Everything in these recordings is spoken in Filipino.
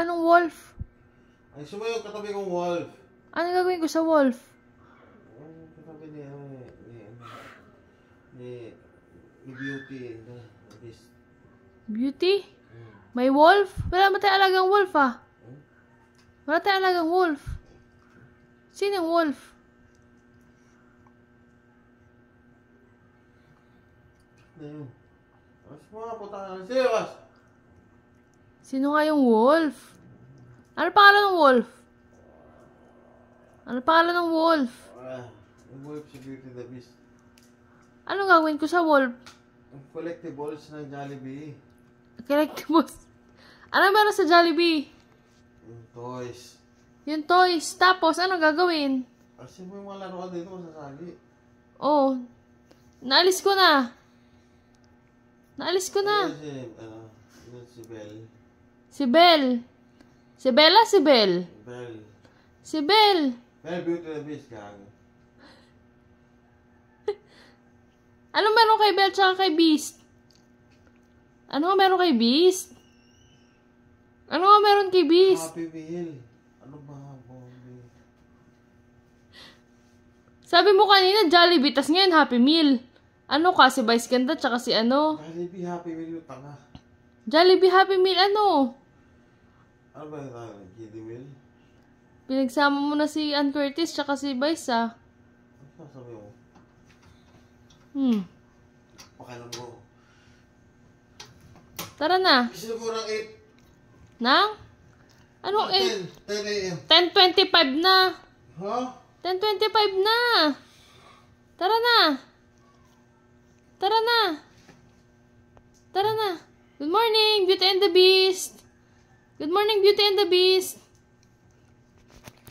Anong wolf? Ay, sumayo katabi kong wolf. Ano gagawin ko sa wolf? Ano katabi ni, ano, ni, ano, ni, ni beauty, and this. Beauty? Mm. May wolf? Wala ba tayo alagang wolf, ah? Hmm? Wala tayong alagang wolf. Sino yung wolf? Na yun. Mas mga puta na. Serious! Sino nga yung wolf? Ano pangalan ng wolf? Ano pangalan ng wolf? Uh, yung wolf si Beauty the Beast. Ano gagawin ko sa wolf? Yung collectibles ng Jollibee. Collectibles? Ano meron sa Jollibee? Yung toys. Yung toys. Tapos, ano gagawin? Kasi mo yung mga laruan dito masasagi. Oo. Oh, naalis ko na. Naalis ko na. Ano si, ano, si Belle. Si Belle. Si Bella, si Belle. Belle. Si Belle. Belle Beauty and the Beast, gago. ano meron kay Belle tsaka kay Beast? Ano meron kay Beast? Ano nga meron kay Beast? Happy Bill. Ano ba? Bobby? Sabi mo kanina, Jollibee, tas ngayon Happy Meal. Ano ka, si Vice Ganda, tsaka si ano? Jollibee, Happy Meal yung tanga. Jollibee Happy Meal ano? Ano ba yung ano? Kiddie Meal? Pinagsama mo na si Ann Curtis tsaka si Vice ah. Ano sabi mo? Hmm. Pakialam mo. Tara na. Gusto ko 8. Nang? Anong 8? 10. 10 a.m. 10.25 na. Ha? Huh? 10.25 na. Tara na. morning, Beauty and the Beast! Good morning, Beauty and the Beast!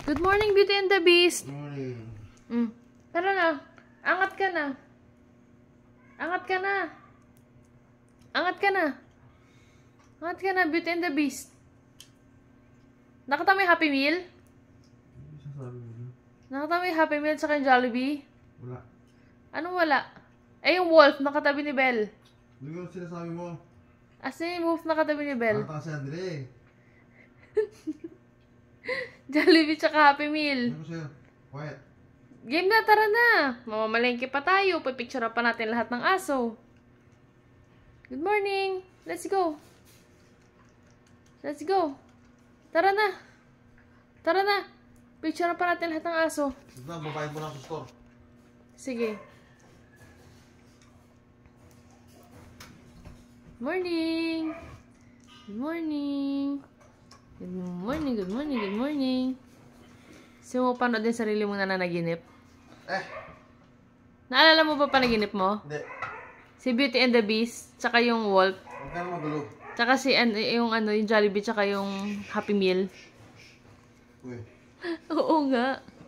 Good morning, Beauty and the Beast! Good morning. Mm. Pero na. Angat ka na. Angat ka na. Angat ka na. Angat ka na, Beauty and the Beast. Nakita mo yung Happy Meal? Nakita mo yung Happy Meal sa yung Jollibee? Wala. Anong wala? Eh, yung wolf, nakatabi ni Belle. Hindi ko sinasabi mo. As in, move na katabi ni Bell. Ano si Andre? Eh. Jollibee tsaka Happy Meal. Ano siya? Quiet. Game na, tara na. Mamamalengke pa tayo. Pipicture pa natin lahat ng aso. Good morning. Let's go. Let's go. Tara na. Tara na. Picture pa natin lahat ng aso. Ito na, babayin mo lang sa store. Sige. morning! Good morning! Good morning, good morning, good morning! Gusto mo panood din sarili mo na nanaginip? Eh. Naalala mo ba panaginip mo? Hindi. Si Beauty and the Beast, tsaka yung Wolf. Huwag ka magulo. Tsaka si, eh, yung, ano, yung Jollibee, tsaka yung Happy Meal. Uy. Oo nga.